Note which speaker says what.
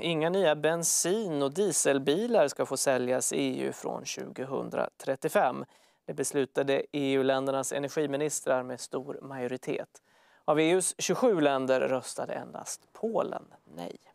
Speaker 1: Inga nya bensin och dieselbilar ska få säljas i EU från 2035. Det beslutade EU-ländernas energiministrar med stor majoritet. Av EUs 27 länder röstade endast Polen nej.